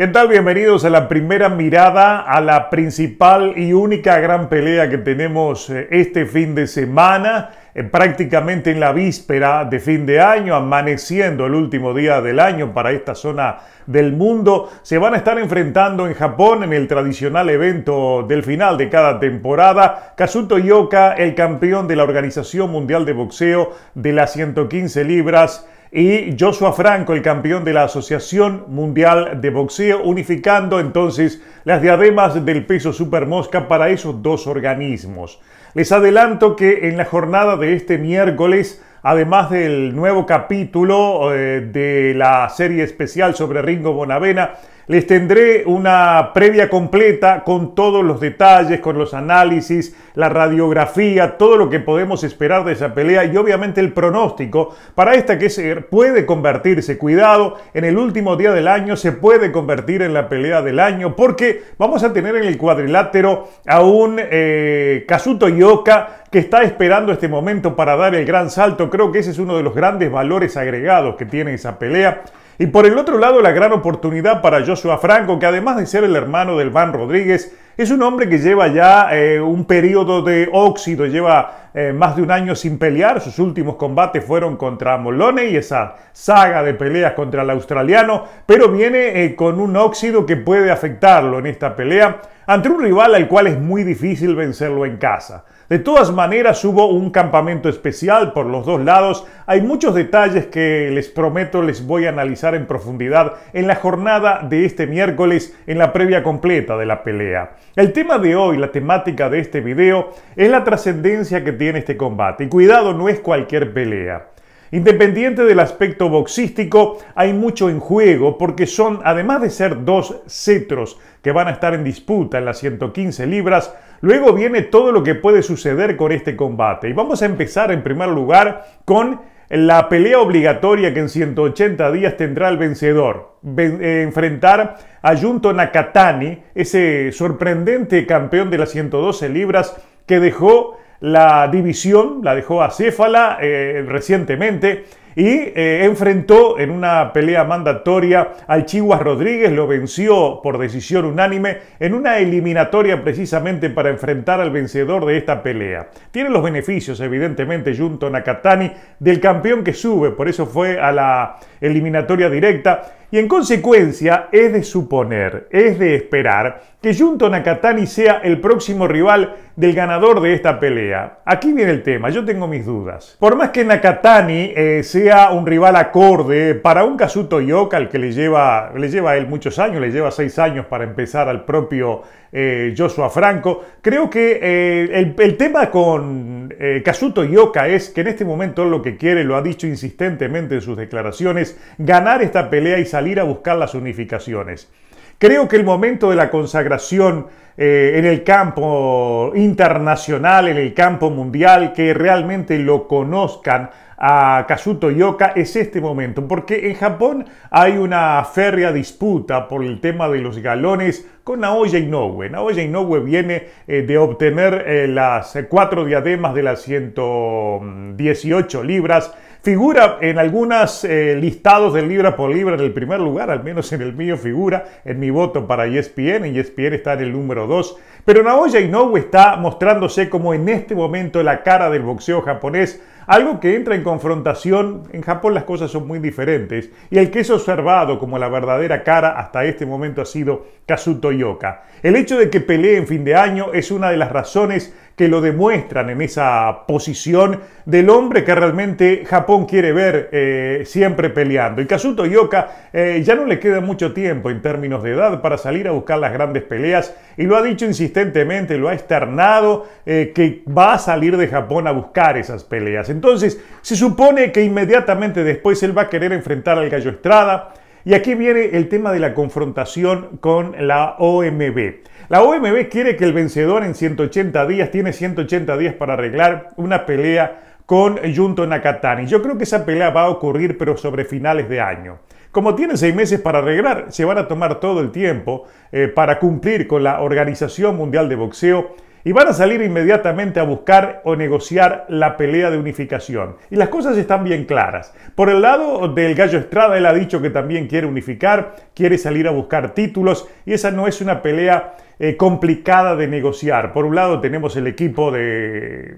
¿Qué tal? Bienvenidos a la primera mirada a la principal y única gran pelea que tenemos eh, este fin de semana, eh, prácticamente en la víspera de fin de año, amaneciendo el último día del año para esta zona del mundo. Se van a estar enfrentando en Japón en el tradicional evento del final de cada temporada. Kazuto Yoka, el campeón de la Organización Mundial de Boxeo de las 115 libras, y Joshua Franco, el campeón de la Asociación Mundial de Boxeo, unificando entonces las diademas del peso Mosca para esos dos organismos. Les adelanto que en la jornada de este miércoles, además del nuevo capítulo eh, de la serie especial sobre Ringo Bonavena, les tendré una previa completa con todos los detalles, con los análisis, la radiografía, todo lo que podemos esperar de esa pelea y obviamente el pronóstico para esta que se puede convertirse, cuidado, en el último día del año se puede convertir en la pelea del año porque vamos a tener en el cuadrilátero a un Casuto eh, Kazuto Yoka que está esperando este momento para dar el gran salto. Creo que ese es uno de los grandes valores agregados que tiene esa pelea. Y por el otro lado, la gran oportunidad para Joshua Franco, que además de ser el hermano del Van Rodríguez, es un hombre que lleva ya eh, un periodo de óxido, lleva eh, más de un año sin pelear. Sus últimos combates fueron contra Molone y esa saga de peleas contra el australiano, pero viene eh, con un óxido que puede afectarlo en esta pelea ante un rival al cual es muy difícil vencerlo en casa. De todas maneras, hubo un campamento especial por los dos lados. Hay muchos detalles que les prometo les voy a analizar en profundidad en la jornada de este miércoles en la previa completa de la pelea. El tema de hoy, la temática de este video, es la trascendencia que tiene este combate. Y cuidado, no es cualquier pelea. Independiente del aspecto boxístico, hay mucho en juego porque son, además de ser dos cetros que van a estar en disputa en las 115 libras, Luego viene todo lo que puede suceder con este combate. Y vamos a empezar en primer lugar con la pelea obligatoria que en 180 días tendrá el vencedor. Eh, enfrentar a Junto Nakatani, ese sorprendente campeón de las 112 libras que dejó la división, la dejó a Céfala eh, recientemente y eh, enfrentó en una pelea mandatoria al Chihuahua Rodríguez, lo venció por decisión unánime en una eliminatoria precisamente para enfrentar al vencedor de esta pelea. Tiene los beneficios, evidentemente, Junto Nakatani, del campeón que sube, por eso fue a la eliminatoria directa y en consecuencia, es de suponer, es de esperar que Junto Nakatani sea el próximo rival del ganador de esta pelea. Aquí viene el tema, yo tengo mis dudas. Por más que Nakatani eh, sea un rival acorde para un Kazuto Yoka, al que le lleva, le lleva él muchos años, le lleva seis años para empezar al propio eh, Joshua Franco, creo que eh, el, tema con Kazuto Yoka es que en este momento lo que quiere, lo ha dicho insistentemente en sus declaraciones, ganar esta pelea y salir salir a buscar las unificaciones. Creo que el momento de la consagración eh, en el campo internacional, en el campo mundial, que realmente lo conozcan a Kazuto Yoka es este momento, porque en Japón hay una férrea disputa por el tema de los galones con Naoya Inoue. Naoya Inoue viene eh, de obtener eh, las cuatro diademas de las 118 libras Figura en algunos eh, listados de libra por libra en el primer lugar, al menos en el mío figura, en mi voto para ESPN, y ESPN está en el número 2. Pero Naoya Inoue está mostrándose como en este momento la cara del boxeo japonés algo que entra en confrontación, en Japón las cosas son muy diferentes, y el que es observado como la verdadera cara hasta este momento ha sido Kazuto Yoka. El hecho de que pelee en fin de año es una de las razones que lo demuestran en esa posición del hombre que realmente Japón quiere ver eh, siempre peleando. Y Kazuto Yoka eh, ya no le queda mucho tiempo en términos de edad para salir a buscar las grandes peleas y lo ha dicho insistentemente, lo ha externado, eh, que va a salir de Japón a buscar esas peleas. Entonces, se supone que inmediatamente después él va a querer enfrentar al Gallo Estrada. Y aquí viene el tema de la confrontación con la OMB. La OMB quiere que el vencedor en 180 días tiene 180 días para arreglar una pelea con Junto Nakatani. Yo creo que esa pelea va a ocurrir pero sobre finales de año. Como tiene seis meses para arreglar, se van a tomar todo el tiempo eh, para cumplir con la Organización Mundial de Boxeo y van a salir inmediatamente a buscar o negociar la pelea de unificación. Y las cosas están bien claras. Por el lado del Gallo Estrada, él ha dicho que también quiere unificar, quiere salir a buscar títulos y esa no es una pelea eh, complicada de negociar. Por un lado tenemos el equipo de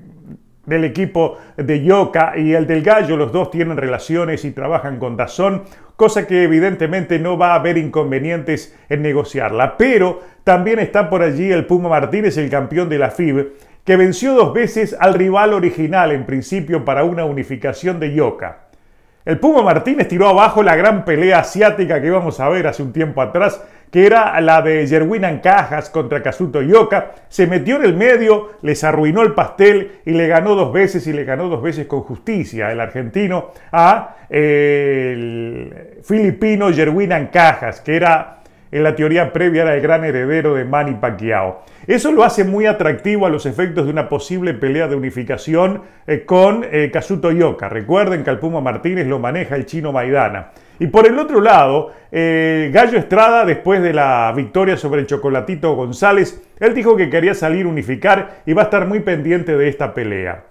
del equipo de Yoka y el del Gallo, los dos tienen relaciones y trabajan con Dazón, cosa que evidentemente no va a haber inconvenientes en negociarla. Pero también está por allí el Puma Martínez, el campeón de la FIB, que venció dos veces al rival original en principio para una unificación de Yoka El Puma Martínez tiró abajo la gran pelea asiática que íbamos a ver hace un tiempo atrás que era la de Yerwin Ancajas contra Casuto Yoka, se metió en el medio, les arruinó el pastel y le ganó dos veces y le ganó dos veces con justicia el argentino a el filipino Yerwin Ancajas, que era en la teoría previa era el gran heredero de Manny Pacquiao. Eso lo hace muy atractivo a los efectos de una posible pelea de unificación eh, con eh, Casuto Yoka. Recuerden que al Puma Martínez lo maneja el chino Maidana. Y por el otro lado, eh, Gallo Estrada, después de la victoria sobre el Chocolatito González, él dijo que quería salir unificar y va a estar muy pendiente de esta pelea.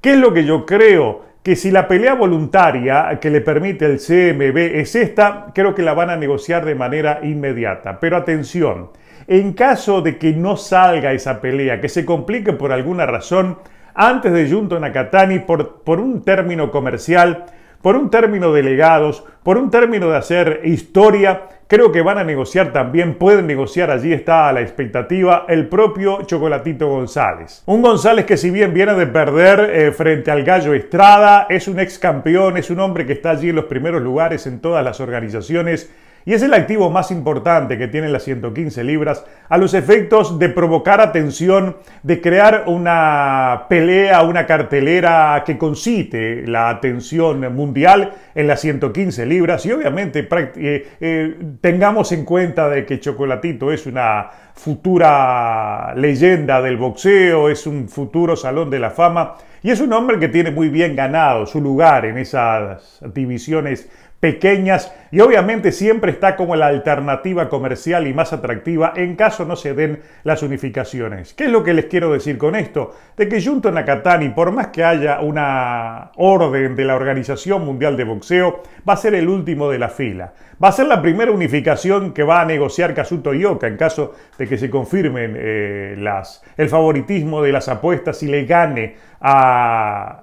¿Qué es lo que yo creo? que si la pelea voluntaria que le permite el CMB es esta, creo que la van a negociar de manera inmediata. Pero atención, en caso de que no salga esa pelea, que se complique por alguna razón, antes de Junto Nakatani, por un término comercial, por un término de legados, por un término de hacer historia. Creo que van a negociar también, pueden negociar, allí está la expectativa, el propio Chocolatito González. Un González que si bien viene de perder eh, frente al Gallo Estrada, es un ex campeón, es un hombre que está allí en los primeros lugares en todas las organizaciones y es el activo más importante que tienen las 115 libras a los efectos de provocar atención, de crear una pelea, una cartelera que concite la atención mundial en las 115 libras y obviamente eh, eh, tengamos en cuenta de que Chocolatito es una futura leyenda del boxeo, es un futuro salón de la fama y es un hombre que tiene muy bien ganado su lugar en esas divisiones pequeñas y obviamente siempre está como la alternativa comercial y más atractiva en caso no se den las unificaciones. ¿Qué es lo que les quiero decir con esto? De que Junto Nakatani, por más que haya una orden de la Organización Mundial de Boxeo, va a ser el último de la fila. Va a ser la primera unificación que va a negociar Kazuto Yoka en caso de que se confirmen eh, las, el favoritismo de las apuestas y le gane a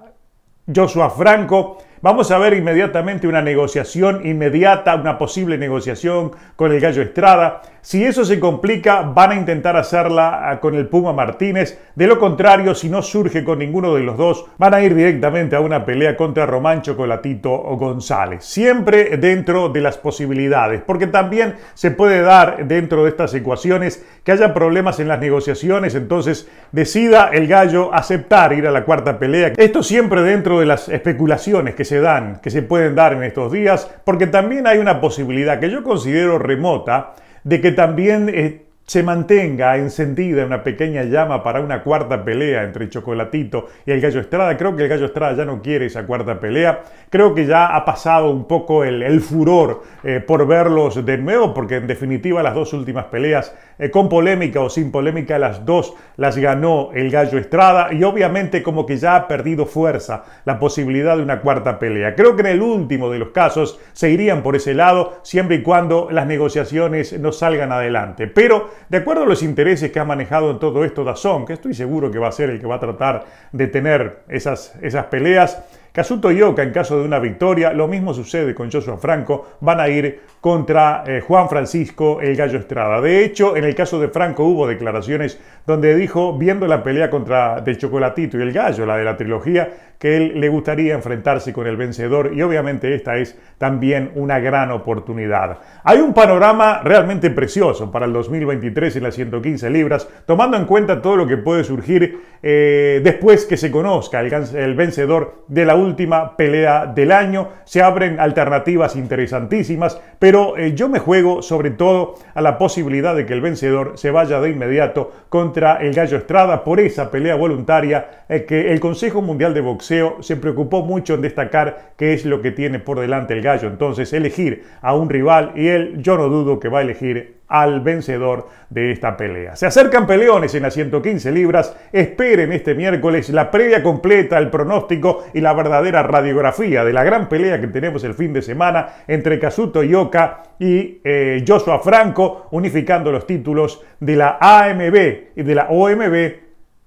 Joshua Franco. Vamos a ver inmediatamente una negociación inmediata, una posible negociación con el Gallo Estrada. Si eso se complica, van a intentar hacerla ah, con el Puma Martínez. De lo contrario, si no surge con ninguno de los dos, van a ir directamente a una pelea contra Romancho, Colatito o González. Siempre dentro de las posibilidades, porque también se puede dar dentro de estas ecuaciones que haya problemas en las negociaciones, entonces decida el Gallo aceptar ir a la cuarta pelea. Esto siempre dentro de las especulaciones que se dan, que se pueden dar en estos días, porque también hay una posibilidad que yo considero remota de que también eh, se mantenga encendida una pequeña llama para una cuarta pelea entre Chocolatito y el Gallo Estrada. Creo que el Gallo Estrada ya no quiere esa cuarta pelea. Creo que ya ha pasado un poco el, furor eh, por verlos de nuevo, porque en definitiva las dos últimas peleas, eh, con polémica o sin polémica, las dos las ganó el Gallo Estrada y obviamente como que ya ha perdido fuerza la posibilidad de una cuarta pelea. Creo que en el último de los casos se irían por ese lado siempre y cuando las negociaciones no salgan adelante. Pero de acuerdo a los intereses que ha manejado en todo esto Dazón, que estoy seguro que va a ser el que va a tratar de tener esas, esas peleas, Casuto yoka, en caso de una victoria, lo mismo sucede con Joshua Franco, van a ir contra eh, Juan Francisco El Gallo Estrada. De hecho, en el caso de Franco hubo declaraciones donde dijo, viendo la pelea contra del Chocolatito y el Gallo, la de la trilogía, que él le gustaría enfrentarse con el vencedor y obviamente esta es también una gran oportunidad. Hay un panorama realmente precioso para el 2023 en las 115 libras, tomando en cuenta todo lo que puede surgir eh, después que se conozca el, el vencedor de la última pelea del año. Se abren alternativas interesantísimas, pero eh, yo me juego sobre todo a la posibilidad de que el vencedor se vaya de inmediato contra el Gallo Estrada por esa pelea voluntaria eh, que el Consejo Mundial de Boxeo se preocupó mucho en destacar qué es lo que tiene por delante el Gallo. Entonces, elegir a un rival y él, yo no dudo que va a elegir al vencedor de esta pelea. Se acercan peleones en las 115 libras. Esperen este miércoles la previa completa, el pronóstico y la verdadera radiografía de la gran pelea que tenemos el fin de semana entre Kazuto Yoka y eh, Joshua Franco, unificando los títulos de la AMB y de la OMB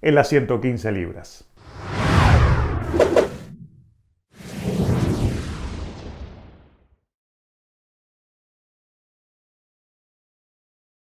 en las 115 libras.